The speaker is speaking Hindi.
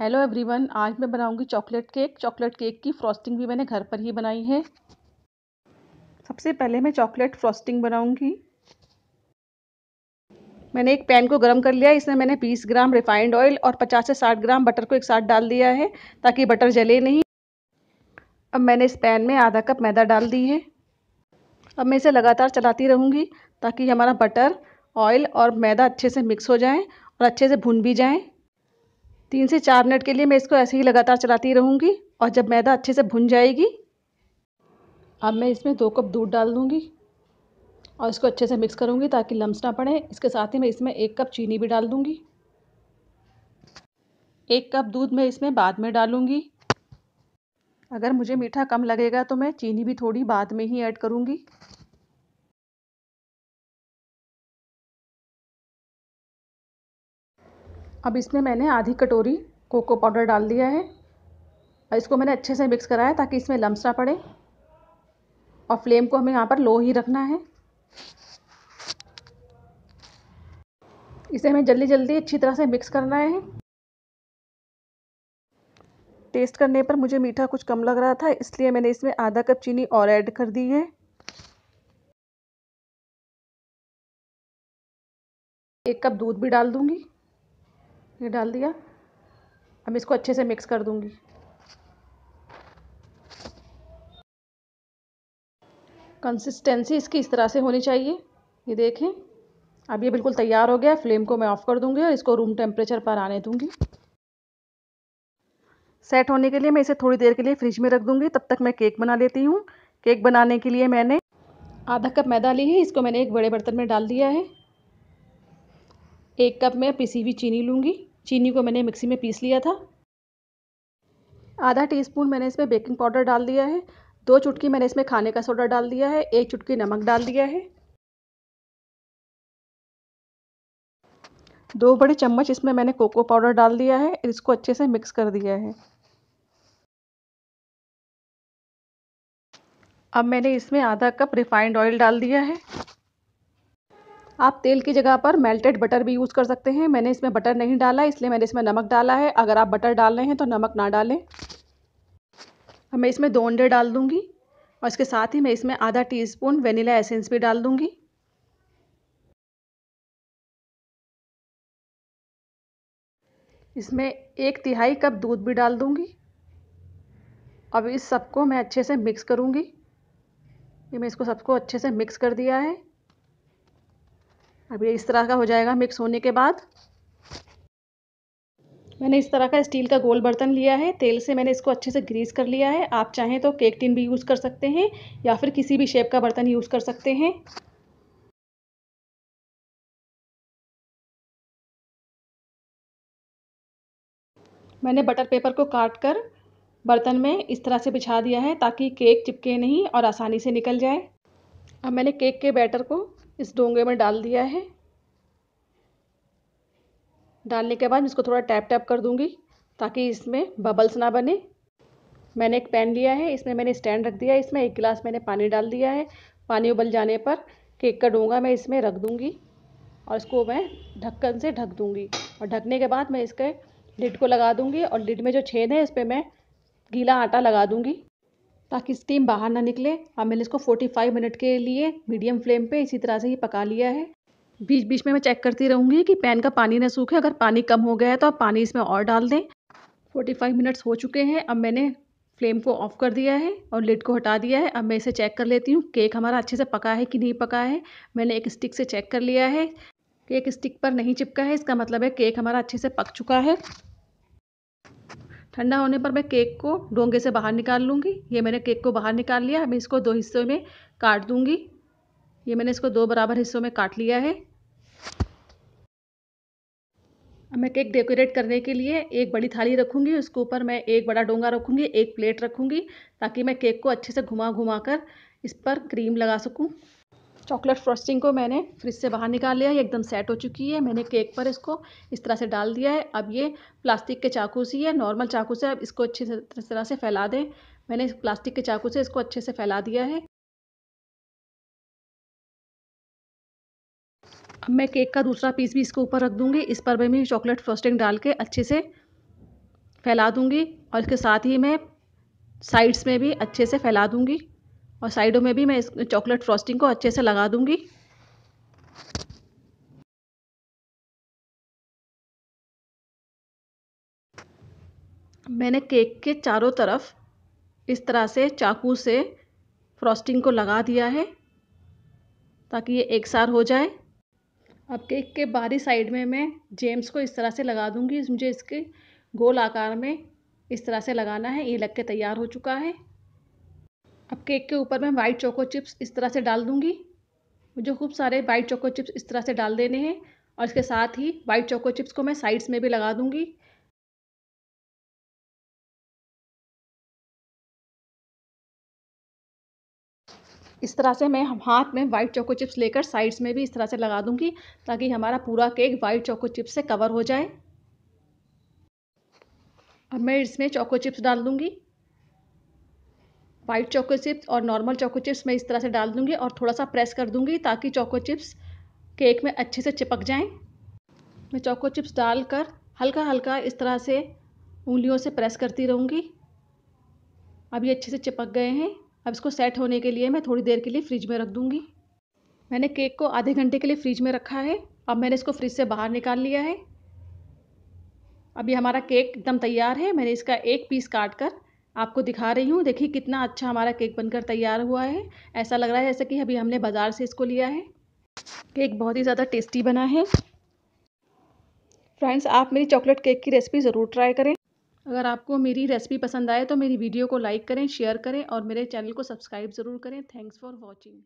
हेलो एवरीवन आज मैं बनाऊंगी चॉकलेट केक चॉकलेट केक की फ्रॉस्टिंग भी मैंने घर पर ही बनाई है सबसे पहले मैं चॉकलेट फ्रॉस्टिंग बनाऊंगी मैंने एक पैन को गर्म कर लिया इसमें मैंने 20 ग्राम रिफाइंड ऑयल और 50 से 60 ग्राम बटर को एक साथ डाल दिया है ताकि बटर जले नहीं अब मैंने इस पैन में आधा कप मैदा डाल दी है अब मैं इसे लगातार चलाती रहूँगी ताकि हमारा बटर ऑयल और मैदा अच्छे से मिक्स हो जाए और अच्छे से भुन भी जाएँ तीन से चार मिनट के लिए मैं इसको ऐसे ही लगातार चलाती रहूँगी और जब मैदा अच्छे से भुन जाएगी अब मैं इसमें दो कप दूध डाल दूँगी और इसको अच्छे से मिक्स करूँगी ताकि लम्स ना पड़े इसके साथ ही मैं इसमें एक कप चीनी भी डाल दूँगी एक कप दूध मैं इसमें बाद में डालूँगी अगर मुझे मीठा कम लगेगा तो मैं चीनी भी थोड़ी बाद में ही ऐड करूँगी अब इसमें मैंने आधी कटोरी कोको पाउडर डाल दिया है और इसको मैंने अच्छे से मिक्स कराया ताकि इसमें लम्स ना पड़े और फ्लेम को हमें यहाँ पर लो ही रखना है इसे हमें जल्दी जल्दी अच्छी तरह से मिक्स करना है टेस्ट करने पर मुझे मीठा कुछ कम लग रहा था इसलिए मैंने इसमें आधा कप चीनी और ऐड कर दी है एक कप दूध भी डाल दूंगी ये डाल दिया अब इसको अच्छे से मिक्स कर दूँगी कंसिस्टेंसी इसकी इस तरह से होनी चाहिए ये देखें अब ये बिल्कुल तैयार हो गया फ्लेम को मैं ऑफ़ कर दूँगी और इसको रूम टेम्परेचर पर आने दूँगी सेट होने के लिए मैं इसे थोड़ी देर के लिए फ्रिज में रख दूँगी तब तक मैं केक बना लेती हूँ केक बनाने के लिए मैंने आधा कप मैदा ली है इसको मैंने एक बड़े बर्तन में डाल दिया है एक कप मैं पिसी हुई चीनी लूँगी चीनी को मैंने मिक्सी में पीस लिया था आधा टीस्पून मैंने इसमें बेकिंग पाउडर डाल दिया है दो चुटकी मैंने इसमें खाने का सोडा डाल दिया है एक चुटकी नमक डाल दिया है दो बड़े चम्मच इसमें मैंने कोको पाउडर डाल दिया है इसको अच्छे से मिक्स कर दिया है अब मैंने इसमें आधा कप रिफाइंड ऑयल डाल दिया है आप तेल की जगह पर मेल्टेड बटर भी यूज़ कर सकते हैं मैंने इसमें बटर नहीं डाला इसलिए मैंने इसमें नमक डाला है अगर आप बटर डाल रहे हैं तो नमक ना डालें अब मैं इसमें दो अंडे डाल दूँगी और इसके साथ ही मैं इसमें आधा टी स्पून वेनीला एसेंस भी डाल दूँगी इसमें एक तिहाई कप दूध भी डाल दूँगी अब इस सबको मैं अच्छे से मिक्स करूँगी ये मैं इसको सबको अच्छे से मिक्स कर दिया है अब ये इस तरह का हो जाएगा मिक्स होने के बाद मैंने इस तरह का स्टील का गोल बर्तन लिया है तेल से मैंने इसको अच्छे से ग्रीस कर लिया है आप चाहें तो केक टिन भी यूज़ कर सकते हैं या फिर किसी भी शेप का बर्तन यूज़ कर सकते हैं मैंने बटर पेपर को काट कर बर्तन में इस तरह से बिछा दिया है ताकि केक चिपके नहीं और आसानी से निकल जाए अब मैंने केक के बैटर को इस डोंगे में डाल दिया है डालने के बाद इसको थोड़ा टैप टैप कर दूंगी ताकि इसमें बबल्स ना बने मैंने एक पैन लिया है इसमें मैंने स्टैंड रख दिया है इसमें एक गिलास मैंने पानी डाल दिया है पानी उबल जाने पर केक का डोंगा मैं इसमें रख दूंगी और इसको मैं ढक्कन से ढक दूंगी और ढकने के बाद मैं इसके लिड को लगा दूंगी और लिड में जो छेद है इस पर मैं गीला आटा लगा दूंगी ताकि स्टीम बाहर ना निकले और मैंने इसको 45 मिनट के लिए मीडियम फ्लेम पे इसी तरह से ही पका लिया है बीच बीच में मैं चेक करती रहूँगी कि पैन का पानी ना सूखे अगर पानी कम हो गया है तो आप पानी इसमें और डाल दें 45 मिनट्स हो चुके हैं अब मैंने फ्लेम को ऑफ कर दिया है और लिड को हटा दिया है अब मैं इसे चेक कर लेती हूँ केक हमारा अच्छे से पका है कि नहीं पका है मैंने एक स्टिक से चेक कर लिया है केक स्टिक पर नहीं चिपका है इसका मतलब है केक हमारा अच्छे से पक चुका है ठंडा होने पर मैं केक को डोंगे से बाहर निकाल लूँगी ये मैंने केक को बाहर निकाल लिया मैं इसको दो हिस्सों में काट दूँगी ये मैंने इसको दो बराबर हिस्सों में काट लिया है अब मैं केक डेकोरेट करने के लिए एक बड़ी थाली रखूँगी उसके ऊपर मैं एक बड़ा डोंगा रखूँगी एक प्लेट रखूँगी ताकि मैं केक को अच्छे से घुमा घुमा कर इस पर क्रीम लगा सकूँ चॉकलेट फ्रॉस्टिंग को मैंने फ्रिज से बाहर निकाल लिया है एकदम सेट हो चुकी है मैंने केक पर इसको इस तरह से डाल दिया है अब ये प्लास्टिक के चाकू से है नॉर्मल चाकू से अब इसको अच्छी तरह से फैला दें मैंने प्लास्टिक के चाकू से इसको अच्छे से फैला दिया है अब मैं केक का दूसरा पीस भी इसके ऊपर रख दूँगी इस पर भी मैं चॉकलेट फ्रॉस्टिंग डाल के अच्छे से फैला दूँगी और इसके साथ ही मैं साइड्स में भी अच्छे से फैला दूँगी और साइडों में भी मैं इस चॉकलेट फ्रॉस्टिंग को अच्छे से लगा दूँगी मैंने केक के चारों तरफ इस तरह से चाकू से फ्रॉस्टिंग को लगा दिया है ताकि ये एक सार हो जाए अब केक के बाहरी साइड में मैं जेम्स को इस तरह से लगा दूंगी मुझे इसके गोल आकार में इस तरह से लगाना है ये लग के तैयार हो चुका है अब केक के ऊपर मैं वाइट चोको चिप्स इस तरह से डाल दूंगी मुझे खूब सारे वाइट चोको चिप्स इस तरह से डाल देने हैं और इसके साथ ही वाइट चोको चिप्स को मैं साइड्स में भी लगा दूँगी इस तरह से मैं हाथ में वाइट चोको चिप्स लेकर साइड्स में भी इस तरह से लगा दूंगी ताकि हमारा पूरा केक वाइट चोको चिप्स से कवर हो जाए अब मैं इसमें चोको चिप्स डाल दूंगी वाइट चोको चिप्स और नॉर्मल चोको चिप्स मैं इस तरह से डाल दूँगी और थोड़ा सा प्रेस कर दूँगी ताकि चोको चिप्स केक में अच्छे से चिपक जाएँ मैं चोको चिप्स डालकर हल्का हल्का इस तरह से उंगलियों से प्रेस करती रहूँगी अब ये अच्छे से चिपक गए हैं अब इसको सेट होने के लिए मैं थोड़ी देर के लिए फ्रिज में रख दूँगी मैंने केक को आधे घंटे के लिए फ्रिज में रखा है अब मैंने इसको फ्रिज से बाहर निकाल लिया है अभी हमारा केक एकदम तैयार है मैंने इसका एक पीस काट कर आपको दिखा रही हूँ देखिए कितना अच्छा हमारा केक बनकर तैयार हुआ है ऐसा लग रहा है जैसे कि अभी हमने बाज़ार से इसको लिया है केक बहुत ही ज़्यादा टेस्टी बना है फ्रेंड्स आप मेरी चॉकलेट केक की रेसिपी ज़रूर ट्राई करें अगर आपको मेरी रेसिपी पसंद आए तो मेरी वीडियो को लाइक करें शेयर करें और मेरे चैनल को सब्सक्राइब ज़रूर करें थैंक्स फॉर वॉचिंग